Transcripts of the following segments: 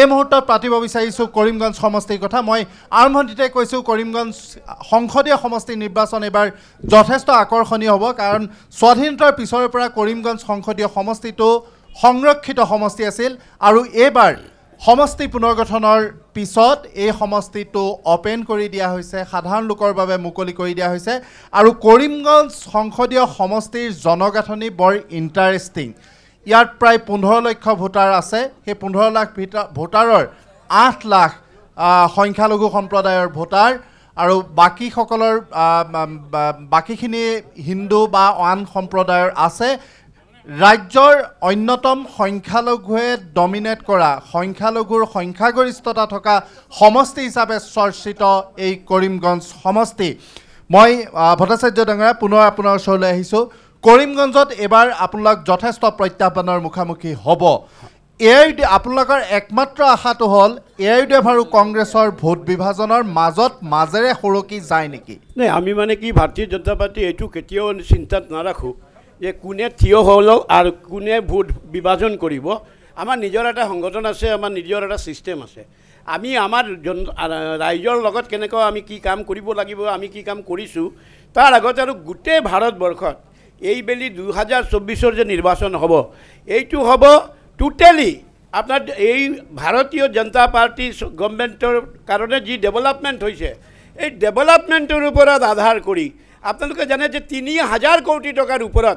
এই মুহূৰ্তত পাতিব বিচাৰিছোঁ কৰিমগঞ্জ সমষ্টিৰ কথা মই আৰম্ভণিতে কৈছোঁ কৰিমগঞ্জ সংসদীয় সমষ্টিৰ নিৰ্বাচন এইবাৰ যথেষ্ট আকৰ্ষণীয় হ'ব কাৰণ স্বাধীনতাৰ পিছৰে পৰা কৰিমগঞ্জ সংসদীয় সমষ্টিটো সংৰক্ষিত সমষ্টি আছিল আৰু এইবাৰ সমষ্টি পুনৰ্গঠনৰ পিছত এই সমষ্টিটো অপেন কৰি দিয়া হৈছে সাধাৰণ লোকৰ বাবে মুকলি কৰি দিয়া হৈছে আৰু কৰিমগঞ্জ সংসদীয় সমষ্টিৰ জনগাঁথনি বৰ ইণ্টাৰেষ্টিং ইয়াত প্ৰায় পোন্ধৰ লক্ষ ভোটাৰ আছে সেই পোন্ধৰ লাখ ভিতৰ ভোটাৰৰ আঠ লাখ সংখ্যালঘু সম্প্ৰদায়ৰ ভোটাৰ আৰু বাকীসকলৰ বাকীখিনি হিন্দু বা আন সম্প্ৰদায়ৰ আছে ৰাজ্যৰ অন্যতম সংখ্যালঘুৱে ডমিনেট কৰা সংখ্যালঘুৰ সংখ্যাগৰিষ্ঠতা থকা সমষ্টি হিচাপে চৰ্চিত এই কৰিমগঞ্জ সমষ্টি মই ভট্টাচাৰ্য ডাঙৰীয়া পুনৰ আপোনাৰ ওচৰলৈ আহিছোঁ কৰিমগঞ্জত এবাৰ আপনাৰ যথেষ্ট প্ৰত্যাহ্বানৰ মুখামুখি হব ডি আপোনালোকৰ একমাত্ৰ আশাটো হল এ আই ডি এফ আৰু কংগ্ৰেছৰ ভোট বিভাজনৰ মাজত মাজেৰে সৰকি যায় নেকি নাই আমি মানে কি ভাৰতীয় জনতা পাৰ্টি এইটো কেতিয়াও চিন্তাত নাৰাখোঁ যে কোনে থিয় হল আৰু কোনে ভোট বিভাজন কৰিব আমাৰ নিজৰ এটা সংগঠন আছে আমাৰ নিজৰ এটা সিস্টেম আছে আমি আমাৰ জন ৰাইজৰ লগত কেনেক আমি কি কাম কৰিব লাগিব আমি কি কাম কৰিছোঁ তাৰ আগতে আৰু গোটেই ভাৰতবৰ্ষত এইবেলি দুহেজাৰ চৌব্বিছৰ যে নিৰ্বাচন হ'ব এইটো হ'ব টোটেলি আপোনাৰ এই ভাৰতীয় জনতা পাৰ্টী গভমেণ্টৰ কাৰণে যি ডেভেলপমেণ্ট হৈছে এই ডেভেলপমেণ্টৰ ওপৰত আধাৰ কৰি আপোনালোকে জানে যে তিনি হাজাৰ কোটি টকাৰ ওপৰত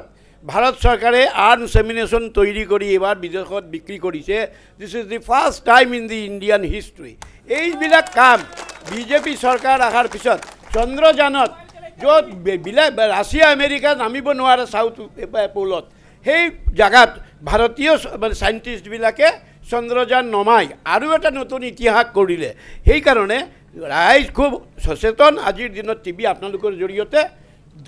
ভাৰত চৰকাৰে আৰ্ণ চেমিনেশ্যন তৈৰি কৰি এইবাৰ বিদেশত বিক্ৰী কৰিছে this is the first time in the Indian history এইবিলাক কাম বি জে পি চৰকাৰ অহাৰ পিছত চন্দ্ৰযানত য'ত বিলাই ৰাছিয়া আমেৰিকা নামিব নোৱাৰে চাউথ পোলত সেই জেগাত ভাৰতীয় মানে চাইণ্টিষ্টবিলাকে চন্দ্ৰযান নমাই আৰু এটা নতুন ইতিহাস কৰিলে সেইকাৰণে ৰাইজ খুব সচেতন আজিৰ দিনত টি ভি আপোনালোকৰ জৰিয়তে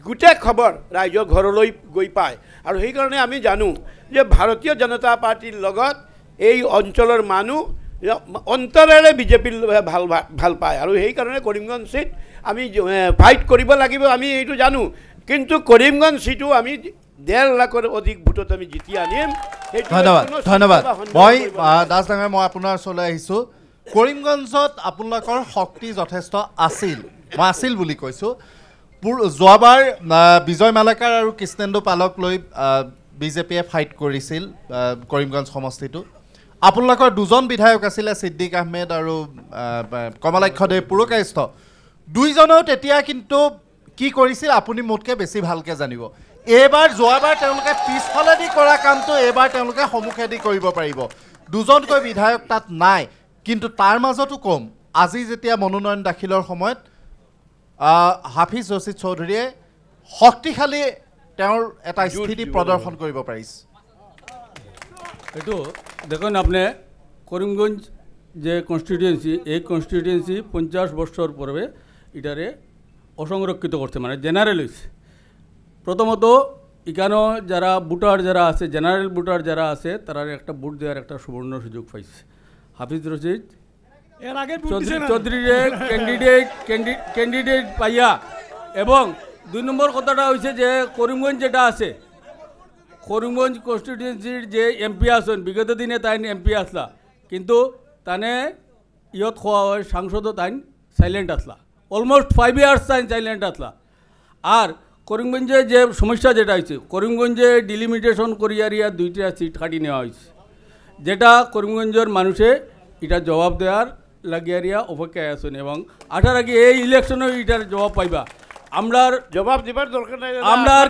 গোটেই খবৰ ৰাইজৰ ঘৰলৈ গৈ পায় আৰু সেইকাৰণে আমি জানো যে ভাৰতীয় জনতা পাৰ্টীৰ লগত এই অঞ্চলৰ মানুহ অন্তৰেৰে বিজেপিৰ ভাল ভাল পায় আৰু সেইকাৰণে কৰিমগঞ্জ ছিট আমি ফাইট কৰিব লাগিব আমি এইটো জানো কিন্তু কৰিমগঞ্জ চিটো আমি ডেৰ লাখৰ অধিক ভোটত আমি জিতি আনিম ধন্যবাদ ধন্যবাদ মই দাস ডাঙৰ মই আপোনাৰ ওচৰলৈ আহিছোঁ কৰিমগঞ্জত আপোনালোকৰ শক্তি যথেষ্ট আছিল মই আছিল বুলি কৈছোঁ যোৱাবাৰ বিজয় মালেকাৰ আৰু কৃষ্ণেন্দু পালক লৈ বিজেপিয়ে ফাইট কৰিছিল কৰিমগঞ্জ সমষ্টিটো আপোনালোকৰ দুজন বিধায়ক আছিলে ছিদ্দিক আহমেদ আৰু কমলাক্ষদেৱ দেৱ দুইজনেও তেতিয়া কিন্তু কি কৰিছিল আপুনি মোতকৈ বেছি ভালকৈ জানিব এইবাৰ যোৱাবাৰ তেওঁলোকে পিছফালেদি কৰা কামটো এইবাৰ তেওঁলোকে সন্মুখেদি কৰিব পাৰিব দুজনকৈ বিধায়ক তাত নাই কিন্তু তাৰ মাজতো ক'ম আজি যেতিয়া মনোনয়ন দাখিলৰ সময়ত হাফিজ ৰচিদ চৌধুৰীয়ে শক্তিশালী তেওঁৰ এটা স্থিতি প্ৰদৰ্শন কৰিব পাৰিছে এইটো দেখোন আপুনি কৰিমগঞ্জ যে কনষ্টিটুৱেঞ্চি এই কনষ্টিটুৱেঞ্চি পঞ্চাছ বছৰ পূৰ্বে ইটারে অসংরক্ষিত করছে মানে জেনারেল হয়েছে প্রথমত এখানেও যারা ভোটার যারা আছে জেনারেল ভোটার যারা আছে তারা একটা ভোট দেওয়ার একটা সুবর্ণ সুযোগ পাইছে হাফিজ রশিদ চৌধুরীরে ক্যান্ডিডেট ক্যান্ডিডেট পাইয়া এবং দুই নম্বর কথাটা হয়েছে যে করিমগঞ্জ যেটা আছে করিমগঞ্জ কনস্টিটুয়েন্সির যে এমপি আসেন বিগত দিনে তাই এমপি আসলা কিন্তু তানে ইয়ত খোয়া হয় সাংসদও তাই সাইলেন্ট আসলা অলমোস্ট ফাইভ ইয়ার্স টাইম চাইল্যান্ড আসলা আর করিমগঞ্জে যে সমস্যা যেটা হয়েছে করিমগঞ্জে ডিলিমিটেশন করিয়ার ইয়া দুইটা সিট কাটি নেওয়া হয়েছে যেটা করিমগঞ্জের মানুষে এটা জবাব দেওয়ার লাগিয়ারিয়া অপেক্ষায় আছেন এবং আশার আগে এই ইলেকশনেও এটার জবাব পাইবা আমরার জবাব দিবার দরকার নাই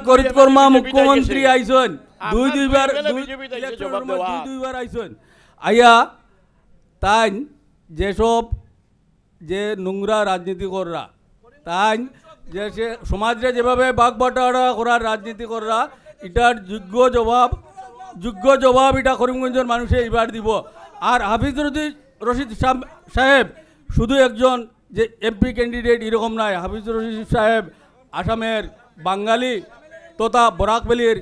করিত কর্মা মুখ্যমন্ত্রী আইছেন দুই দুইবার দুই দুইবার আইছেন আইয়া তাই যেসব যে নোংরা রাজনীতিকররা তাই যে সে সমাজে যেভাবে বাগবাটারা করার রাজনীতিকররা এটার যোগ্য জবাব যোগ্য জবাব এটা করিমগঞ্জের মানুষে এবার দিব আর হাফিজ রশিদ সাহেব শুধু একজন যে এমপি ক্যান্ডিডেট এরকম নয় হাফিজ রশিদ সাহেব আসামের বাঙালি তথা বরাকবেলির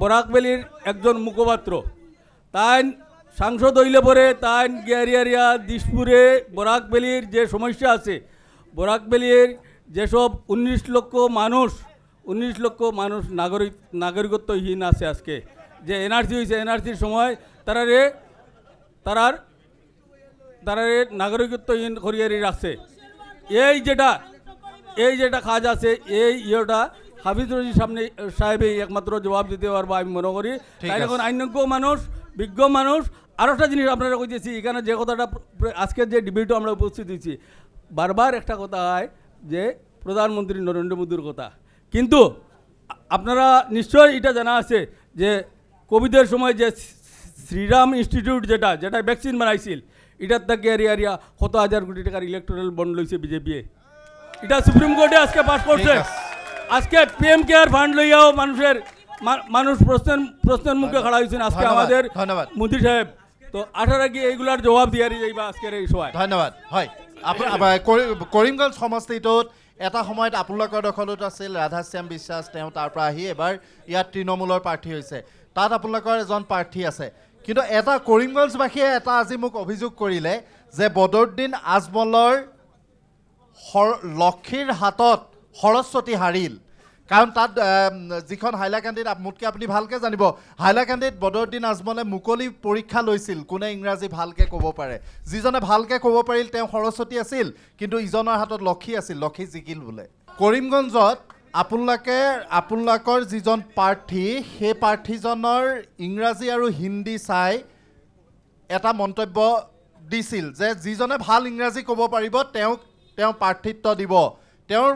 বরাকবেলির একজন মুখপাত্র তাই সাংসদ হইলে পরে তাই গিয়ারিয়ারিয়া দিশপুরে বরাকবেলির যে সমস্যা আছে বরাকবেলির যেসব উনিশ লক্ষ মানুষ উনিশ লক্ষ মানুষ নাগরিক নাগরিকত্বহীন আছে আজকে যে এনআরসি হয়েছে এনআরসির সময় তারা রে তারার তারা রে নাগরিকত্বহীন হরিয়ারি রাখছে এই যেটা এই যেটা কাজ আছে এই ইয়েটা হাফিজ রশিদ সামনে সাহেবই একমাত্র জবাব দিতে পারবো আমি মনে করি তাই এখন আইনজ্ঞ মানুষ বিজ্ঞ মানুষ আর একটা জিনিস আপনারা কইতেছি এখানে যে কথাটা আজকের যে ডিবেটও আমরা উপস্থিত হয়েছি বারবার একটা কথা হয় যে প্রধানমন্ত্রী নরেন্দ্র মোদীর কথা কিন্তু আপনারা নিশ্চয়ই এটা জানা আছে যে কোভিডের সময় যে শ্রীরাম ইনস্টিটিউট যেটা যেটা ভ্যাকসিন বানাইছিল এটার থেকে এরিয়া এরিয়া কত হাজার কোটি টাকার ইলেকট্রাল বন্ড লইছে বিজেপিয়ে এটা সুপ্রিম কোর্টে আজকে পাস করছে আজকে পিএম কেয়ার ফান্ড লইয়াও মানুষের মানুষ প্রশ্নের প্রশ্নের মুখে খাড়া হয়েছেন আজকে আমাদের মোদী সাহেব তো আঠাৰা কি এইগুলাৰ জবাব দিয়াৰি যাইবা আজকেৰ এই সময় ধন্যবাদ হয় আপনি কৰিমগঞ্জ সমষ্টিটোত এটা সময়ত আপোনালোকৰ দখলত আছিল ৰাধাশ্যাম বিশ্বাস তেওঁ তাৰপৰা আহি এবাৰ ইয়াত তৃণমূলৰ প্ৰাৰ্থী হৈছে তাত আপোনালোকৰ এজন প্ৰাৰ্থী আছে কিন্তু এটা কৰিমগঞ্জবাসীয়ে এটা আজি মোক অভিযোগ কৰিলে যে বদৰুদ্দিন আজমলৰ লক্ষীৰ হাতত সৰস্বতী হাৰিল কাৰণ তাত যিখন হাইলাকান্দিত মুঠকৈ আপুনি ভালকৈ জানিব হাইলাকান্দিত বদৰুদ্দিন আজমলে মুকলি পৰীক্ষা লৈছিল কোনে ইংৰাজী ভালকৈ ক'ব পাৰে যিজনে ভালকৈ ক'ব পাৰিল তেওঁ সৰস্বতী আছিল কিন্তু ইজনৰ হাতত লক্ষী আছিল লক্ষী জিকিল বোলে কৰিমগঞ্জত আপোনালোকে আপোনালোকৰ যিজন প্ৰাৰ্থী সেই প্ৰাৰ্থীজনৰ ইংৰাজী আৰু হিন্দী চাই এটা মন্তব্য দিছিল যে যিজনে ভাল ইংৰাজী ক'ব পাৰিব তেওঁক তেওঁ প্ৰাৰ্থিত্ব দিব তেওঁৰ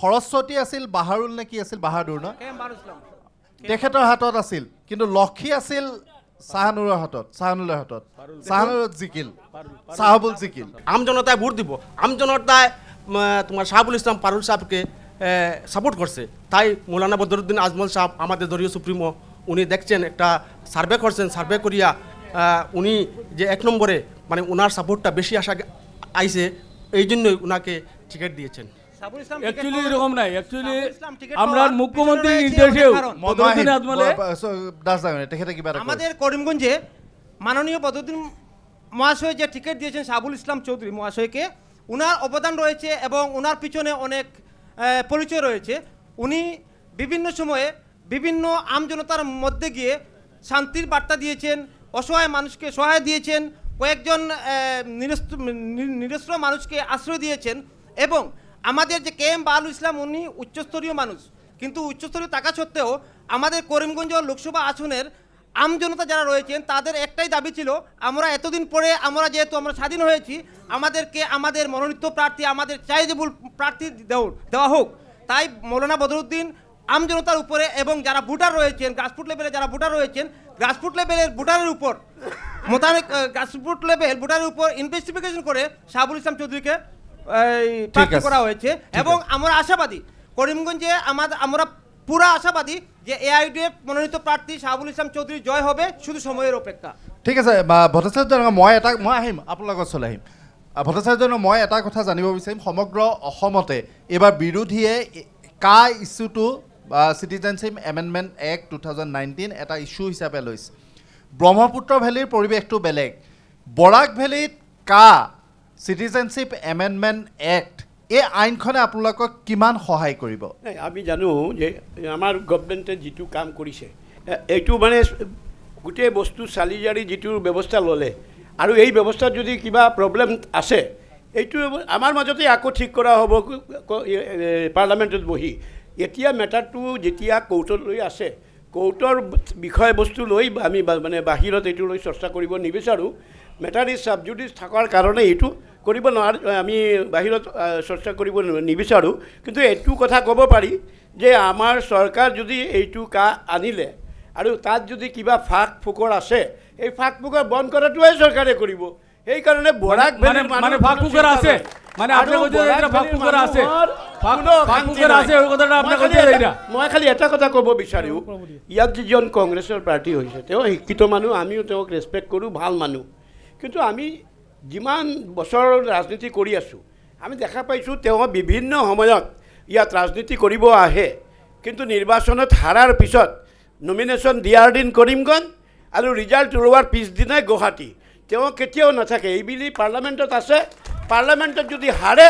সৰস্বতী আছিল বাহাৰুল নে কি আছিল বাহাদুৰ ন তেখেতৰ হাতত আছিল কিন্তু লক্ষী আছিল চাহানুৰৰ হাতত চাহানুলৰ হাতত চাহানুৰত জিকিল চাহাবুল জিকিল আম জনতাই ভোট দিব আম জনতাই তোমার শাহাবুল ইসলাম পারুল সাহেবকে সাপোর্ট করছে তাই মৌলানা বদরুদ্দিন আজমল সাহেব আমাদের দলীয় সুপ্রিমো উনি দেখছেন একটা সার্ভে করছেন সার্ভে করিয়া উনি যে এক নম্বরে মানে ওনার সাপোর্টটা বেশি আসা আইছে এই জন্যই ওনাকে টিকিট দিয়েছেন মুখ্যমন্ত্রী আমাদের করিমগঞ্জে মাননীয় মহাশয় যে দিয়েছেন সাবুল ইসলাম চৌধুরী মহাশয়কে ওনার অবদান রয়েছে এবং ওনার পিছনে অনেক পরিচয় রয়েছে উনি বিভিন্ন সময়ে বিভিন্ন আমজনতার মধ্যে গিয়ে শান্তির বার্তা দিয়েছেন অসহায় মানুষকে সহায় দিয়েছেন কয়েকজন নিরস্ত্র নিরস্ত্র মানুষকে আশ্রয় দিয়েছেন এবং আমাদের যে কে এম বাহালু ইসলাম উনি উচ্চস্তরীয় মানুষ কিন্তু উচ্চস্তরীয় থাকা সত্ত্বেও আমাদের করিমগঞ্জ লোকসভা আসনের আমজনতা যারা রয়েছেন তাদের একটাই দাবি ছিল আমরা এতদিন পরে আমরা যেহেতু আমরা স্বাধীন হয়েছি আমাদেরকে আমাদের মনোনীত প্রার্থী আমাদের চাইজেবুল প্রার্থী দেওয়া হোক তাই মৌলানা বদরুদ্দিন আমজনতার উপরে এবং যারা ভোটার রয়েছেন গ্রাসরুট লেভেলে যারা ভোটার রয়েছেন গ্রাসরুট লেভেলের ভোটারের উপর মোতাবেক গ্রাসরুট লেভেল ভোটারের উপর ইনভেস্টিগেশন করে শাহাবুল ইসলাম চৌধুরীকে করা হয়েছে এবং আমরা আশাবাদী করিমগঞ্জে আমাদের আমরা পুরা আশাবাদী যে এআইডিএফ মনোনীত প্রার্থী শাহাবুল ইসলাম চৌধুরী জয় হবে শুধু সময়ের অপেক্ষা ঠিক আছে ভট্টাচাৰ্য মই এটা মই আহিম আপোনালোকৰ ওচৰলৈ আহিম ভট্টাচাৰ্য মই এটা কথা জানিব বিচাৰিম সমগ্ৰ অসমতে এইবাৰ বিৰোধীয়ে কা ইছ্যুটো citizenship amendment act two thousand nineteen এটা ইছ্যু হিচাপে লৈছে ব্ৰহ্মপুত্ৰ ভেলীৰ পৰিৱেশটো বেলেগ বৰাক ভেলীত কা চিটিজেনশ্বিপ এমেণ্ডমেণ্ট এক্ট এই আইনখনে আপোনালোকক কিমান সহায় কৰিব আমি জানো যে আমাৰ গভমেণ্টে যিটো কাম কৰিছে এইটো মানে গোটেই বস্তু চালি জাৰি যিটো ব্যৱস্থা ল'লে আৰু এই ব্যৱস্থাত যদি কিবা প্ৰব্লেম আছে এইটো আমাৰ মাজতে আকৌ ঠিক কৰা হ'ব পাৰ্লামেণ্টত বহি এতিয়া মেটাৰটো যেতিয়া কৰ্টলৈ আছে কৰ্টৰ বিষয়বস্তু লৈ আমি মানে বাহিৰত এইটো লৈ চৰ্চা কৰিব নিবিচাৰোঁ মেটাৰ ইজ চাবজুডিছ থকাৰ কাৰণে এইটো কৰিব নোৱাৰ আমি বাহিৰত চৰ্চা কৰিব নিবিচাৰোঁ কিন্তু এইটো কথা ক'ব পাৰি যে আমাৰ চৰকাৰ যদি এইটো কা আনিলে আৰু তাত যদি কিবা ফাঁক ফুকৰ আছে সেই ফাঁক ফুকৰ বন্ধ কৰাটোৱে চৰকাৰে কৰিব সেইকাৰণে বৰাক আছে মই খালি এটা কথা ক'ব বিচাৰোঁ ইয়াত যিজন কংগ্ৰেছৰ প্ৰাৰ্থী হৈছে তেওঁ শিক্ষিত মানুহ আমিও তেওঁক ৰেচপেক্ট কৰোঁ ভাল মানুহ কিন্তু আমি যিমান বছৰ ৰাজনীতি কৰি আছোঁ আমি দেখা পাইছোঁ তেওঁ বিভিন্ন সময়ত ইয়াত ৰাজনীতি কৰিব আহে কিন্তু নিৰ্বাচনত হাৰাৰ পিছত নমিনেশ্যন দিয়াৰ দিন কৰিমগঞ্জ আৰু ৰিজাল্ট ওলোৱাৰ পিছদিনাই গুৱাহাটী তেওঁ কেতিয়াও নাথাকে এইবুলি পাৰ্লামেণ্টত আছে পাৰ্লামেণ্টত যদি হাৰে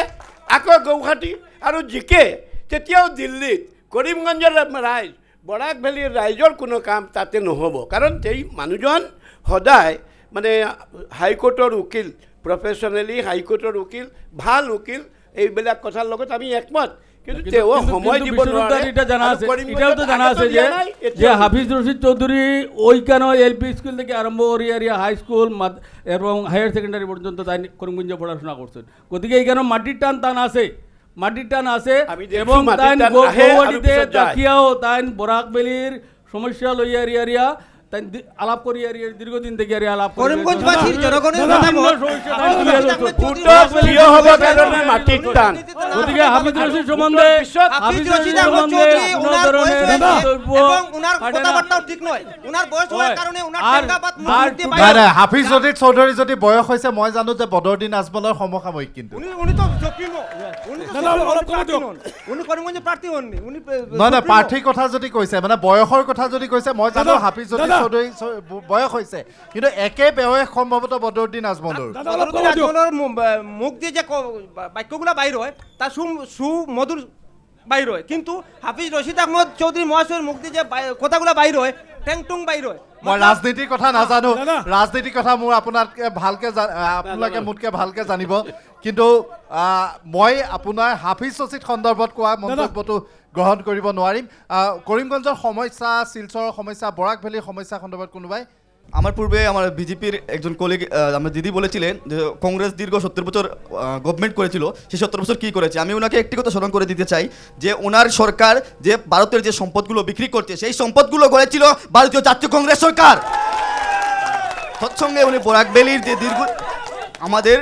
আকৌ গুৱাহাটী আৰু জিকে তেতিয়াও দিল্লীত কৰিমগঞ্জৰ ৰাইজ বৰাক ভেলীৰ ৰাইজৰ কোনো কাম তাতে নহ'ব কাৰণ সেই মানুহজন সদায় মানে হাইকোৰ্টৰ উকিল প্ৰফেশ্যনেলি হাইকোৰ্টৰ উকিল ভাল উকিল এইবিলাক কথাৰ লগত আমি একমত স্কুল থেকে আরম্ভ করি এবং হায়ার সেকেন্ডারি পর্যন্ত তাই করিমগঞ্জে পড়াশোনা করছেন গতিকে এইখানে মাটির টান টান আছে মাটির টান আছে তাই গৌহাটিতে তাকিয়াও সমস্যা লইয়া আলাপ কৰি আৰ দীৰ্ঘদিন থেকে আৰ আলাপ হাফিজ ৰশিদ সম্বন্ধে যদি বয়স হৈছে মই জানো যে বদৰদিন আজমলৰ সমসাময়িক কিন্তু নহয় নহয় তো কথা যদি কৈছে মানে বয়সৰ কথা যদি কৈছে মই জানো হাফিজ ৰশিদ চৌধুৰী বয়স হৈছে কিন্তু একে বয়স সম্ভৱতঃ বদৰুদ্দিন আজমলৰ মুখ দি যে বাক্যগুলা বাহিৰ হয় তাৰ চু চু মধুৰ বাহিৰ হয় কিন্তু হাফিজ ৰচিদ আহমদ চৌধুৰী মহাশয়ৰ মুখ দি যে কথাগুলা বাহিৰ হয় টেং টুং বাহিৰ হয় মই ৰাজনীতিৰ কথা নাজানো ৰাজনীতিৰ কথা মোৰ আপোনাতকে ভালকে আপোনালোকে মোতকে ভালকে জানিব কিন্তু মই আপোনাৰ হাফিজ ৰচিদ সন্দৰ্ভত কোৱা মন্তব্যটো গ্রহণ কৰিব নোৱাৰিম করিমগঞ্জের সমস্যা শিলচৰৰ সমস্যা বরাক ভ্যালির সমস্যা সন্দৰ্ভত কোনোবাই আমার পূর্বে আমার বিজেপির একজন কলিগ আমার দিদি বলেছিলেন যে কংগ্রেস দীর্ঘ সত্তর বছর গভর্নমেন্ট করেছিল সেই সত্তর বছর কী করেছে আমি ওনাকে একটি কথা স্মরণ করে দিতে চাই যে ওনার সরকার যে ভারতের যে সম্পদগুলো বিক্রি করছে সেই সম্পদগুলো গড়েছিল ভারতীয় জাতীয় কংগ্রেস সরকার সৎসঙ্গে উনি বরাকবেলির যে দীর্ঘ আমাদের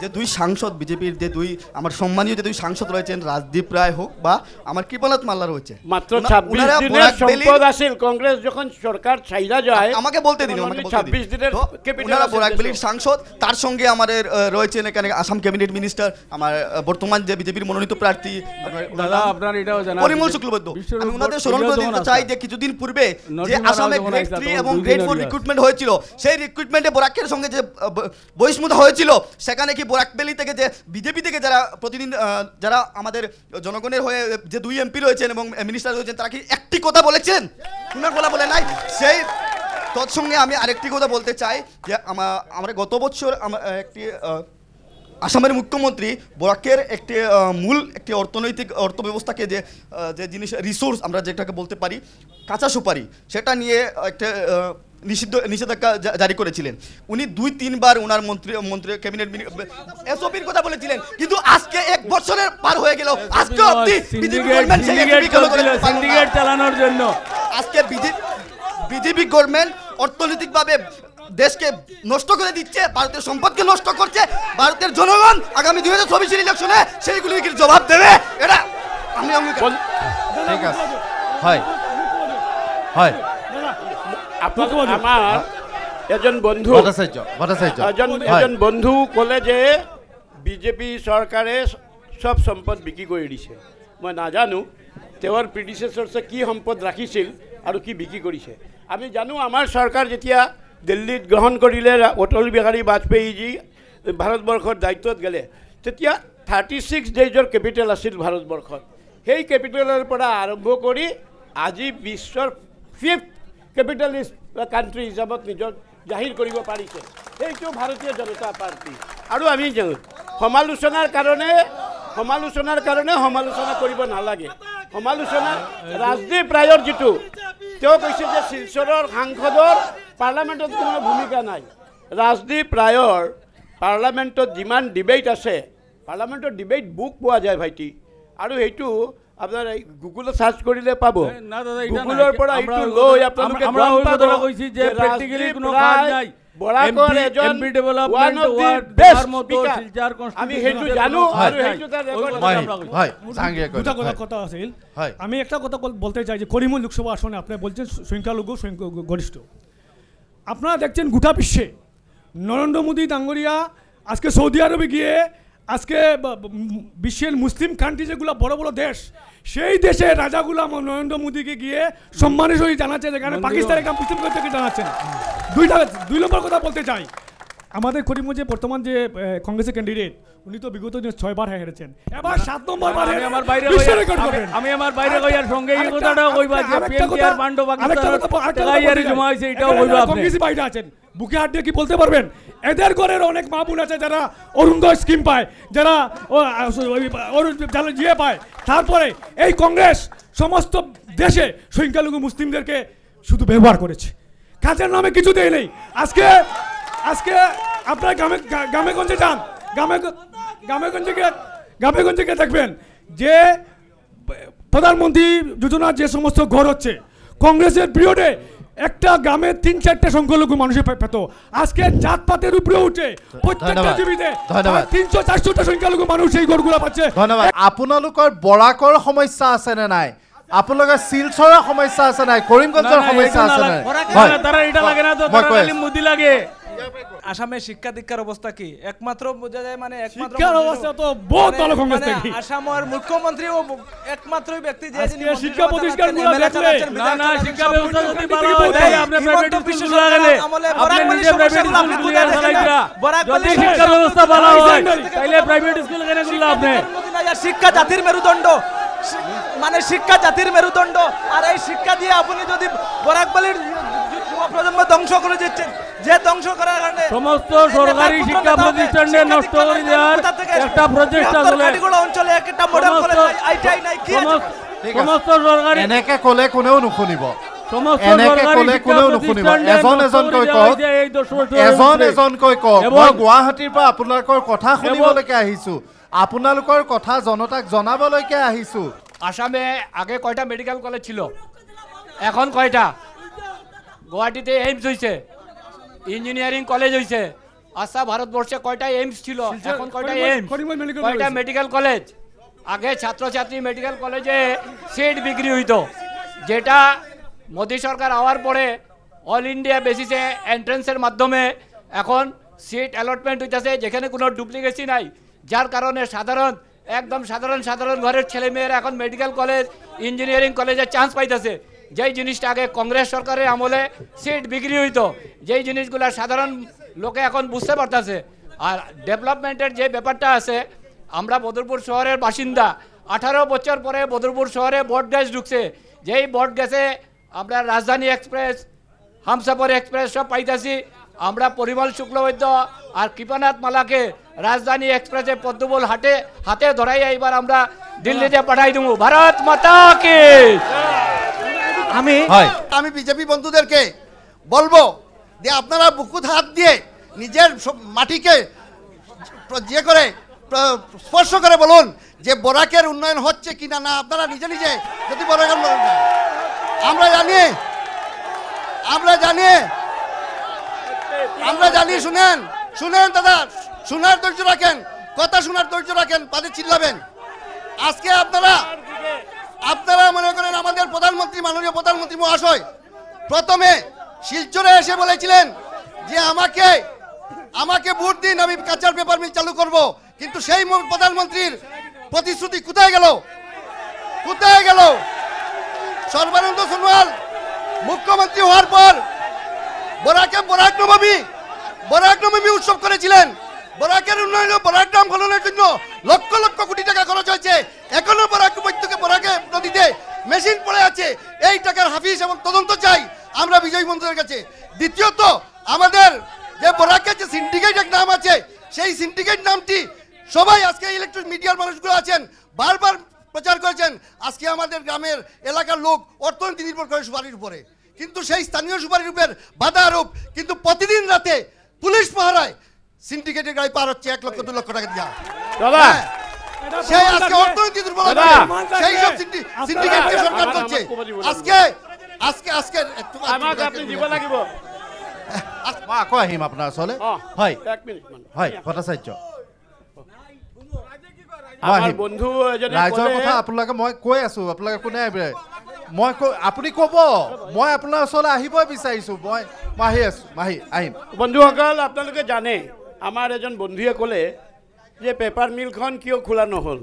যে দুই সাংসদ বিজেপির যে দুই আমার সম্মানীয় যে দুই সাংসদ রয়েছেন রাজদীপ রায় হোক বা আমার কৃপনাথ মাল্লা রয়েছে মাত্র কংগ্রেস যখন সরকার ছাইরা যায় আমাকে বলতে দিন আমাকে দিনের ক্যাপিটাল বরাকবেলির সাংসদ তার সঙ্গে আমাদের রয়েছেন এখানে আসাম ক্যাবিনেট মিনিস্টার আমার বর্তমান যে বিজেপির মনোনীত প্রার্থী আচ্ছা, দাদা আপনার এটাও জানা পরিমল শুক্লবৈদ্য আমি ওনাদের স্মরণ করে দিতে চাই যে কিছুদিন পূর্বে যে আসামে গ্রেড থ্রি এবং গ্রেড ফোর রিক্রুটমেন্ট হয়েছিল সেই রিক্রুটমেন্টে বোরাকের সঙ্গে যে বহিষ্মুতা হয়েছিল সেখানে কি বোরাকবেলি থেকে যে বিজেপি থেকে যারা প্রতিদিন যারা আমাদের জনগণের হয়ে যে দুই এমপি রয়েছেন এবং মিনিস্টার রয়েছেন তারা কি একটি কথা বলেছেন উনার কথা বলে নাই সেই তৎসঙ্গে আমি আরেকটি কথা বলতে চাই যে আমরা গত বছর একটি আসামের মুখ্যমন্ত্রী বরাকের একটি মূল একটি অর্থনৈতিক অর্থব্যবস্থাকে যে যে জিনিস রিসোর্স আমরা যেটাকে বলতে পারি কাঁচা সুপারি সেটা নিয়ে একটা নিষিদ্ধ নিষেধাজ্ঞা জারি করেছিলেন উনি দুই তিনবার ওনার মন্ত্রী মন্ত্রী ক্যাবিনেট এসওপির কথা বলেছিলেন কিন্তু আজকে এক বছরের পার হয়ে গেল আজকে অবধি বিজেপি গভর্নমেন্ট সিন্ডিকেট চালানোর জন্য আজকে বিজেপি গভর্নমেন্ট অর্থনৈতিকভাবে দেশকে নষ্ট করে দিচ্ছে ভারতের সম্পদকে নষ্ট করছে ভারতের জনগণ আগামী দুই হাজার চব্বিশের ইলেকশনে সেইগুলিকে জবাব দেবে এটা আমি ঠিক আছে হয় হয় আমাৰ এজন বন্ধু ভট্টাচাৰ্য এজন এজন বন্ধু ক'লে যে বিজেপি চৰকাৰে চব সম্পদ বিক্ৰী কৰি দিছে মই নাজানো তেওঁৰ প্ৰিডিচেচৰ্ছে কি সম্পদ ৰাখিছিল আৰু কি বিক্ৰী কৰিছে আমি জানো আমাৰ চৰকাৰ যেতিয়া দিল্লীত গ্ৰহণ কৰিলে অটল বিহাৰী বাজপেয়ীজী ভাৰতবৰ্ষৰ দায়িত্বত গ'লে তেতিয়া থাৰ্টি ছিক্স ডেইজৰ কেপিটেল আছিল ভাৰতবৰ্ষত সেই কেপিটেলৰ পৰা আৰম্ভ কৰি আজি বিশ্বৰ ফিফ্থ কেপিটেলিষ্ট কান্ট্ৰি হিচাপত নিজৰ জাহিৰ কৰিব পাৰিছে সেইটো ভাৰতীয় জনতা পাৰ্টি আৰু আমি সমালোচনাৰ কাৰণে সমালোচনাৰ কাৰণে সমালোচনা কৰিব নালাগে সমালোচনা ৰাজদীপ ৰায়ৰ যিটো তেওঁ কৈছে যে শিলচৰৰ সাংসদৰ পাৰ্লামেণ্টত কোনো ভূমিকা নাই ৰাজদীপ ৰায়ৰ পাৰ্লামেণ্টত যিমান ডিবেট আছে পাৰ্লামেণ্টৰ ডিবেট বুক পোৱা যায় ভাইটি আৰু সেইটো আপনার গুগলে সার্চ পাব না দাদা এটা আমরা ওই কথা কইছি যে প্র্যাকটিক্যালি কোনো কাজ নাই আমি একটা কথা বলতে চাই যে করিমুল লোকসভা আসনে আপনি বলছেন সংখ্যালঘু গরিষ্ঠ আপনারা দেখছেন গোটা বিশ্বে নরেন্দ্র মোদী ডাঙ্গরিয়া আজকে সৌদি আরবে গিয়ে আজকে বিশ্বের মুসলিম কান্ট্রি যেগুলো বড় বড় দেশ সেই দেশে রাজাগুলো নরেন্দ্র মোদীকে গিয়ে সম্মানের সহিত জানাচ্ছে যেখানে পাকিস্তানের কাম মুসলিম কান্ট্রিকে জানাচ্ছেন দুইটা দুই নম্বর কথা বলতে চাই আমাদের যে বর্তমান যে কংগ্রেসের ক্যান্ডিডেট উনি তো বিগত দিন ছয়বার হেরেছেন এবার সাত নম্বর আমি আমার বাইরে আমি আমার বাইরে গইয়ার সঙ্গে এই কথাটা কইবা যে পিএনপি আর পাণ্ডব পাকিস্তান জমা হইছে এটাও কইবা আপনি কংগ্রেসই বাইরে আছেন বুকে হাত দিয়ে কি বলতে পারবেন এদের ঘরের অনেক মা বোন আছে যারা অরুণোদয় স্কিম পায় যারা যারা জিয়ে পায় তারপরে এই কংগ্রেস সমস্ত দেশে সংখ্যালঘু মুসলিমদেরকে শুধু ব্যবহার করেছে কাজের নামে কিছু দেয় নেই আজকে আজকে আপনার গ্রামে গ্রামেগঞ্জে যান গ্রামে গ্রামেগঞ্জে গিয়ে গ্রামেগঞ্জে গিয়ে দেখবেন যে প্রধানমন্ত্রী যোজনার যে সমস্ত ঘর হচ্ছে কংগ্রেসের পিরিয়ডে একটা গ্রামে তিন চারটা সংখ্যালঘু মানুষে পেত আজকে জাতপাতের উপরে উঠে প্রত্যেকটা জমিতে তিনশো চারশোটা সংখ্যালঘু মানুষ এই গড়গুলা পাচ্ছে ধন্যবাদ আপোনালোকৰ বৰাকৰ সমস্যা আছে আছেনে নাই আপোনালোকৰ শিলচৰৰ সমস্যা আছে নাই কৰিমগঞ্জৰ সমস্যা আছে নাই মই লাগে আসামের শিক্ষা দীক্ষার অবস্থা কি একমাত্র বোঝা যায় মানে একমাত্র শিক্ষার অবস্থা তো বহু দল মানে কংগ্রেস থেকে মানে আসামের মুখ্যমন্ত্রী ও একমাত্র ব্যক্তি যে যিনি শিক্ষা প্রতিষ্ঠান গুলো দেখলে না না শিক্ষা ব্যবস্থা যদি ভালো হয় তাহলে আপনি প্রাইভেট স্কুল গেলে আপনি নিজে প্রাইভেট স্কুল গুলো লাগাইরা যদি শিক্ষা ব্যবস্থা ভালো হয় তাহলে প্রাইভেট স্কুল কেন গুলো আপনি শিক্ষা জাতির মেরুদণ্ড মানে শিক্ষা জাতির মেরুদণ্ড আর এই শিক্ষা দিয়ে আপনি যদি বরাকবালির প্রজন্ম ধ্বংস করে দিচ্ছেন যে ধ্বংস করার কারণে সমস্ত সরকারি শিক্ষা প্রতিষ্ঠানে নষ্ট করে দেওয়ার একটা প্রচেষ্টা চলে অঞ্চলে একটা মডেল কলেজ নাই নাই কি সমস্ত সরকারি এনেকে কলে কোনেও নুশুনিব গুৱাহাটীৰ পৰা আপোনালোকৰ কথা শুনিবলৈকে আহিছো আপোনালোকৰ কথা জনতাক জনাবলৈকে আহিছো আসামে আগে কয়টা মেডিকেল কলেজ ছিল এখন কয়টা গুয়াহাটিতে এইমস হয়েছে ইঞ্জিনিয়ারিং কলেজ হয়েছে আশা ভারতবর্ষে কয়টা এইমস ছিল এখন কয়টা এইমস কয়টা মেডিকেল কলেজ আগে ছাত্রছাত্রী মেডিকেল কলেজে সিট বিক্রি হইতো যেটা মোদি সরকার আওয়ার পরে অল ইন্ডিয়া বেসিসে এন্ট্রেন্সের মাধ্যমে এখন সিট অ্যালটমেন্ট হইতেছে যেখানে কোনো ডুপ্লিকেসি নাই যার কারণে সাধারণ একদম সাধারণ সাধারণ ঘরের ছেলেমেয়েরা এখন মেডিকেল কলেজ ইঞ্জিনিয়ারিং কলেজে চান্স পাইতেছে যেই জিনিসটা আগে কংগ্রেস সরকারের আমলে সিট বিক্রি হইত যেই জিনিসগুলো সাধারণ লোকে এখন বুঝতে পারতেছে আর ডেভেলপমেন্টের যে ব্যাপারটা আছে আমরা বদরপুর শহরের বাসিন্দা আঠারো বছর পরে বদরপুর শহরে বট গ্যাস ঢুকছে যেই বট গ্যাসে আমরা রাজধানী এক্সপ্রেস হামসাফর এক্সপ্রেস সব পাইতেছি আমরা পরিমল শুক্লবৈদ্য আর কৃপানাথ মালাকে রাজধানী এক্সপ্রেসে পদ্মবল হাটে হাতে ধরাইয়া এবার আমরা দিল্লিতে পাঠাই দেবো ভারত মাতা কে আমি আমি বিজেপি বন্ধুদেরকে বলবো যে আপনারা বুকুত হাত দিয়ে নিজের মাটিকে যে ইয়ে করে স্পর্শ করে বলুন যে বরাকের উন্নয়ন হচ্ছে কিনা না আপনারা নিজে নিজে যদি বরাকের আমরা জানি আমরা জানি আমরা জানি শুনেন শুনেন দাদা শোনার ধৈর্য রাখেন কথা শোনার ধৈর্য রাখেন পাদে চিল্লাবেন আজকে আপনারা আপনারা মনে করেন মাননীয় প্রধানমন্ত্রী মহাশয় প্রথমে শিলচরে এসে বলেছিলেন যে আমাকে আমাকে ভোট দিন আমি কাঁচার পেপার মিল চালু করব কিন্তু সেই প্রধানমন্ত্রীর প্রতিশ্রুতি কোথায় গেল কোথায় গেল সর্বানন্দ সোনোয়াল মুখ্যমন্ত্রী হওয়ার পর বরাকে বরাক নবমী বরাক নবমী উৎসব করেছিলেন বরাকের উন্নয়ন বরাক গ্রাম খননের জন্য লক্ষ লক্ষ কোটি টাকা খরচ হয়েছে এখনো বরাক বরাকে নদীতে মেশিন পড়ে আছে এই টাকার হাফিজ এবং তদন্ত চাই আমরা বিজয় মন্ত্রের কাছে দ্বিতীয়ত আমাদের যে বরাকের যে সিন্ডিকেটের নাম আছে সেই সিন্ডিকেট নামটি সবাই আজকে ইলেকট্রিক মিডিয়ার মানুষগুলো আছেন বারবার প্রচার করেছেন আজকে আমাদের গ্রামের এলাকার লোক অর্থনীতি নির্ভর করে সুপারির উপরে কিন্তু সেই স্থানীয় সুপারির উপর বাধা আরোপ কিন্তু প্রতিদিন রাতে পুলিশ পাহারায় সিন্ডিকেটের গাড়ি পার হচ্ছে এক লক্ষ দু লক্ষ টাকা দিয়া দাদা হ্যাঁ। সেই আজকে অর্থনীতি দুর্বল সেই সব সিন্ডিকেটকে সরকার করছে আজকে আজকে আজকে আমাক আপনি দিব লাগিব মা কই আহিম আপনার আসলে হয় এক মিনিট মানে হয় ভটাচার্য বন্ধুসকল আপনাদের জানে আমার এজন বন্ধুয়ে কলে যে পেপাৰ মিলখন কিয় খোলা নহ'ল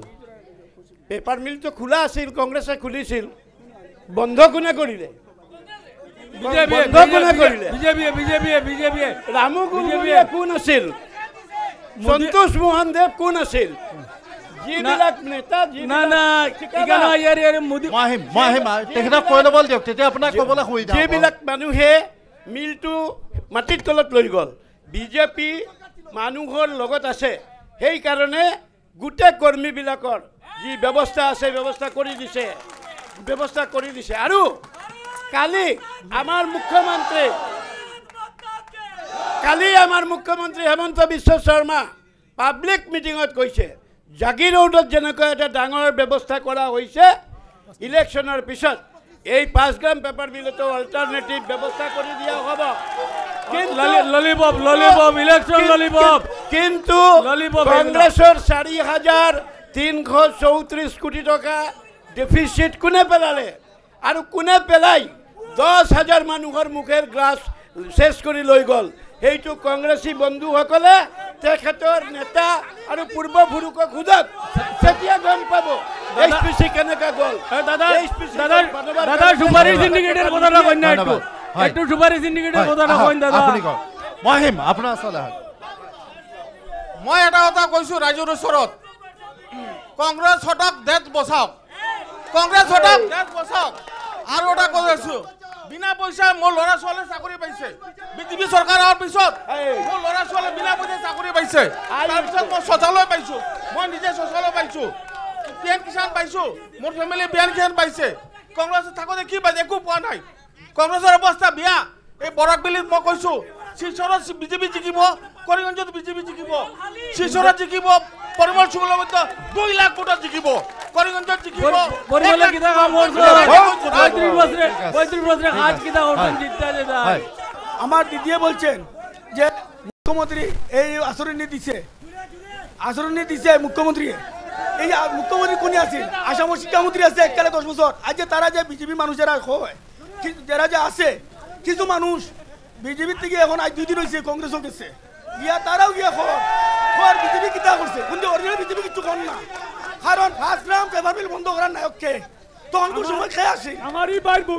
পেপাৰ মিলটো খোলা আছিল কংগ্ৰেছে খুলিছিল বন্ধ কোনে কৰিলে কোন আছিল সন্তোষ মোহন দেৱ কোন আছিল যিবিলাক মানুহে মিলটো মাটিৰ তলত লৈ গ'ল বিজেপি মানুহৰ লগত আছে সেইকাৰণে গোটেই কৰ্মীবিলাকৰ যি ব্যৱস্থা আছে ব্যৱস্থা কৰি দিছে ব্যৱস্থা কৰি দিছে আৰু কালি আমাৰ মুখ্যমন্ত্ৰী কালি আমাৰ মুখ্যমন্ত্ৰী হেমন্ত বিশ্ব শৰ্মা পাব্লিক মিটিঙত কৈছে জাগি ৰোডত যেনেকৈ এটা ডাঙৰ ব্যৱস্থা কৰা হৈছে ইলেকশ্যনৰ পিছত এই পাঁচ গ্ৰাম পেপাৰ মিলতো অল্টাৰনেটিভ ব্যৱস্থা কৰি দিয়া হ'ব ললিপপ ললিপপ ইলেকশন ললিপপ কিন্তু কংগ্রেসের চারি হাজার তিনশ চৌত্রিশ কোটি টাকা ডেফিসিট কোনে পেলালে আর কোনে পেলাই দশ হাজার মানুষের মুখের গ্লাস শেষ করে লই গল সেই কংগ্রেসী বন্ধু সকলে তখেতর নেতা আর পূর্ব ফুরুক খুঁজক সেটা গম পাব এইচ পি সি কেন গল দাদা দাদা দাদা সুপারিশ ইন্ডিকেটর কথাটা কন্যা এটো সুপাৰি চিণ্ডিকেটৰ কথা নকয় দাদা মই আহিম আপোনাৰ ওচৰলৈ আহক মই এটা কথা কৈছোঁ ৰাইজৰ ওচৰত কংগ্ৰেছ হঠাৎ ডেট বচাওক কংগ্ৰেছ হঠাৎ ডেট বচাওক আৰু এটা কৈছোঁ বিনা পইচা মোৰ ল'ৰা ছোৱালীয়ে চাকৰি পাইছে বিজেপি চৰকাৰ অহাৰ পিছত মোৰ ল'ৰা ছোৱালীয়ে বিনা পইচা চাকৰি পাইছে তাৰপিছত মই শৌচালয় পাইছোঁ মই নিজে শৌচালয় পাইছোঁ পি এম কিষাণ পাইছোঁ মোৰ ফেমিলি পি এম কিষাণ পাইছে কংগ্ৰেছ থাকোঁতে কি পাইছে একো পোৱা নাই কংগ্রেসের অবস্থা বিয়া এই বৰাকবেলিত মো কৈছোঁ শিলচৰত বিজেপি জিকিব করিগঞ্জ বিজেপি জিকিব শিলচৰত জিকিব পৰিমল শুক্লবৈদ্য দুই লাখ ভোট জিকিব করিগঞ্জ জিকিব আমার দিদি বলছেন যে মুখ্যমন্ত্রী এই আসরণী দিছে আসরণী দিছে মুখ্যমন্ত্রী এই মুখ্যমন্ত্রী কোন আছে আসাম শিক্ষামন্ত্রী আছে এককালে দশ বছর আজ তারা যে বিজেপি মানুষেরা হয় যারা যা আছে কিছু মানুষ বিজেপির থেকে এখন আজ দুদিন হয়েছে কংগ্রেসও গেছে গিয়া তারাও গিয়া খর খর বিজেপি কিতা করছে কিন্তু অরিজিনাল বিজেপি কিছু কর না কারণ ফার্স্ট রাউন্ড পেপার মিল বন্ধ করার নায়ককে পাইছে তারা বিজেপি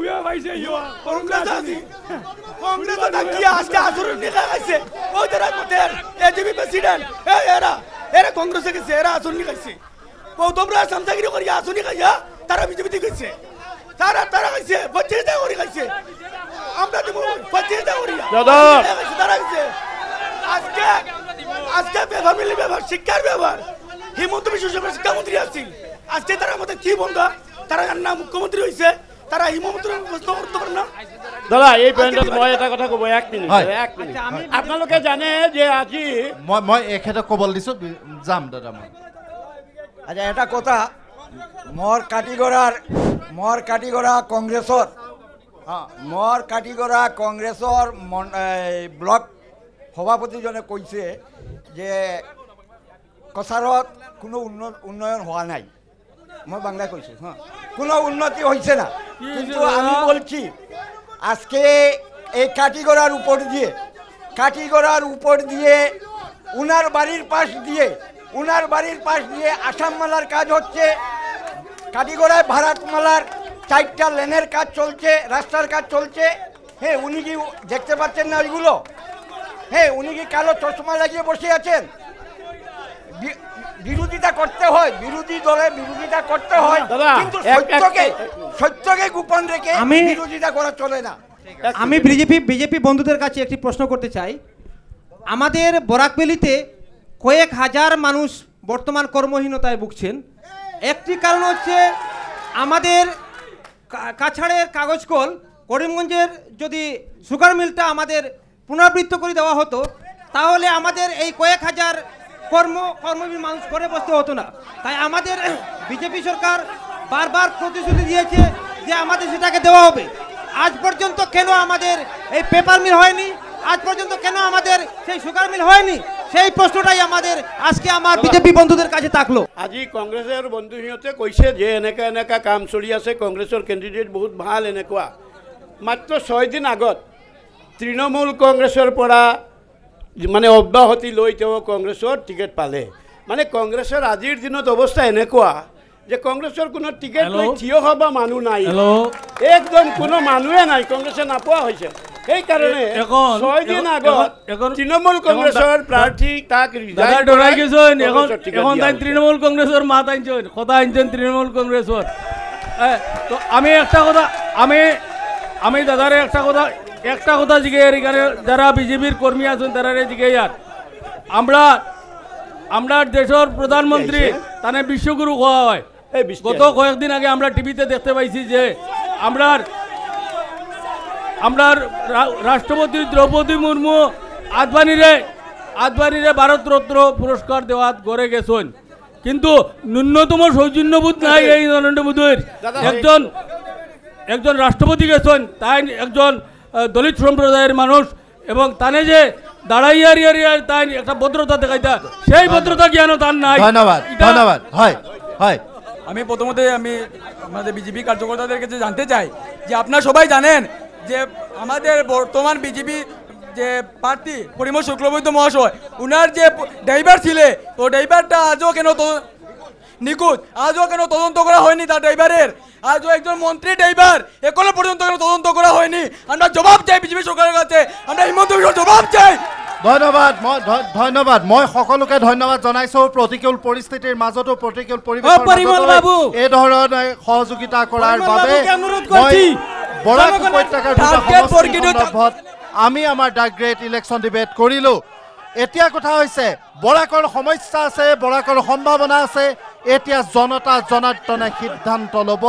প্রেসিডেন্ট এরা এরা কংগ্রেসে গেছে এরা তারা গেছে তারা তারা গেছে পঁচিশ টাকা করে খাইছে আমরা দিব পঁচিশ টাকা দাদা তারা গেছে আজকে আজকে ব্যবহার মিলে ব্যবহার শিক্ষার ব্যবহার হিমন্ত বিশ্ব শিক্ষামন্ত্রী আছেন আজকে তারা আমাদের কি বন্ধ তারা না মুখ্যমন্ত্রী হয়েছে তারা হিমন্ত্রী প্রশ্ন করতে পারে না দাদা এই মই এটা কথা ক'ব এক মিনিট এক মিনিট আচ্ছা, আপোনালোকে জানে যে আজি মই মই এখেতক ক'বলৈ দিছোঁ যাম দাদা মই আচ্ছা এটা কথা মোৰ কাটিগৰাৰ মোৰ কাটিগৰা কংগ্ৰেছৰ মোৰ কাটিগৰা কংগ্ৰেছৰ ব্লক সভাপতিজনে কৈছে যে কছাৰত কোনো উন্নত উন্নয়ন হোৱা নাই মই বাংলায় কৈছোঁ হ্যাঁ কোনো উন্নতি হয়েছে না কিন্তু আমি বলছি আজকে এই কাটিগড়ার উপর দিয়ে কাটিগড়ার উপর দিয়ে উনার বাড়ির পাশ দিয়ে উনার বাড়ির পাশ দিয়ে আসাম মালার কাজ হচ্ছে কাটিগড়ায় ভারতমালার চারটা লেনের কাজ চলছে রাস্তার কাজ চলছে হ্যাঁ উনি কি দেখতে পাচ্ছেন না ওইগুলো হ্যাঁ উনি কি কালো চশমা লাগিয়ে বসে আছেন বিরোধিতা করতে হয় বিরোধী দলে বিরোধিতা করতে হয় সত্যকে সত্যকে গোপন রেখে বিরোধিতা করা চলে না আমি বিজেপি বিজেপি বন্ধুদের কাছে একটি প্রশ্ন করতে চাই আমাদের বরাকবেলিতে কয়েক হাজার মানুষ বর্তমান কর্মহীনতায় ভুগছেন একটি কারণ হচ্ছে আমাদের কাছাড়ের কাগজ কল করিমগঞ্জের যদি সুগার মিলটা আমাদের পুনরাবৃত্ত করে দেওয়া হতো তাহলে আমাদের এই কয়েক হাজার কর্ম কর্মবীর মানুষ করে বসতে হতো না তাই আমাদের বিজেপি সরকার বারবার প্রতিশ্রুতি দিয়েছে যে আমাদের সেটাকে দেওয়া হবে আজ পর্যন্ত কেন আমাদের এই পেপার মিল হয়নি আজ পর্যন্ত কেন আমাদের সেই সুগার মিল হয়নি সেই প্রশ্নটাই আমাদের আজকে আমার বিজেপি বন্ধুদের কাছে থাকলো আজি কংগ্রেসের বন্ধু সিহতে কইছে যে এনেকা এনেকা কাম চলি আছে কংগ্রেসের ক্যান্ডিডেট বহুত ভাল এনেকুয়া মাত্র ছয় দিন আগত তৃণমূল কংগ্রেসের পড়া মানে অব্যাহতি লই কংগ্রেসের টিকিট পালে মানে কংগ্রেসের আজির দিনত অবস্থা এনেকুয়া যে কংগ্রেসের কোনো টিকিট লই থিয় হবা মানুহ নাই একদম কোনো মানুহে নাই কংগ্রেসে নাপোয়া হয়েছে এই কারণে এখন ছয় দিন আগত এখন তৃণমূল কংগ্রেসের প্রার্থী তাক দাদা ডরাই গেছেন এখন এখন তাই তৃণমূল কংগ্রেসের মাত আনছেন কথা আনছেন তৃণমূল কংগ্রেসের তো আমি একটা কথা আমি আমি দাদার একটা কথা একটা কথা জিগে এখানে যারা বিজেপির কর্মী আছেন তারা জিগে আর আমরা আমরা দেশের প্রধানমন্ত্রী তানে বিশ্বগুরু হওয়া হয় গত কয়েকদিন আগে আমরা টিভিতে দেখতে পাইছি যে আমরা আমরা রাষ্ট্রপতি দ্রৌপদী মুর্মু আদবানিরে আদবানিরে ভারতরত্ন পুরস্কার দেওয়া গড়ে গেছেন কিন্তু ন্যূনতম সৌজন্যবোধ নাই এই নরেন্দ্র মোদীর একজন একজন রাষ্ট্রপতি গেছেন তাই একজন দলিত সম্প্রদায়ের মানুষ এবং তানে যে দাঁড়াইয়ার তাই একটা ভদ্রতা দেখাইতা সেই ভদ্রতা জ্ঞানও তার নাই ধন্যবাদ ধন্যবাদ হয় হয় আমি প্রথমতে আমি আমাদের বিজেপি কার্যকর্তাদের কাছে জানতে চাই যে আপনারা সবাই জানেন যে আমাদের বর্তমান বিজেপি যে প্রার্থী পরিমল শুক্লবৈদ্য মহাশয় উনার যে ড্রাইভার ছিল তো ড্রাইভারটা আজও কেন তো নিখোঁজ আজও কেন তদন্ত করা হয়নি তার ড্রাইভারের আজও একজন মন্ত্রী ড্রাইভার এখনো পর্যন্ত কেন তদন্ত করা হয়নি আমরা জবাব চাই বিজেপি সরকারের কাছে আমরা হিমন্ত বিশ্ব জবাব চাই ধন্যবাদ মই ধন্যবাদ মই সকলোকে ধন্যবাদ জানাইছো প্রতিকূল পরিস্থিতির মাজতো প্ৰতিকূল পৰিৱেশৰ মাজতো এই ধরনের সহযোগিতা করার বাবে বৰা গগৈ আমি আমাৰ ডাক গ্ৰেট ইলেকশ্যন ডিবেট কৰিলোঁ এতিয়া কথা হৈছে বৰাকৰ সমস্যা আছে বৰাকৰ সম্ভাৱনা আছে এতিয়া জনতা জনাৰ্দনে সিদ্ধান্ত ল'ব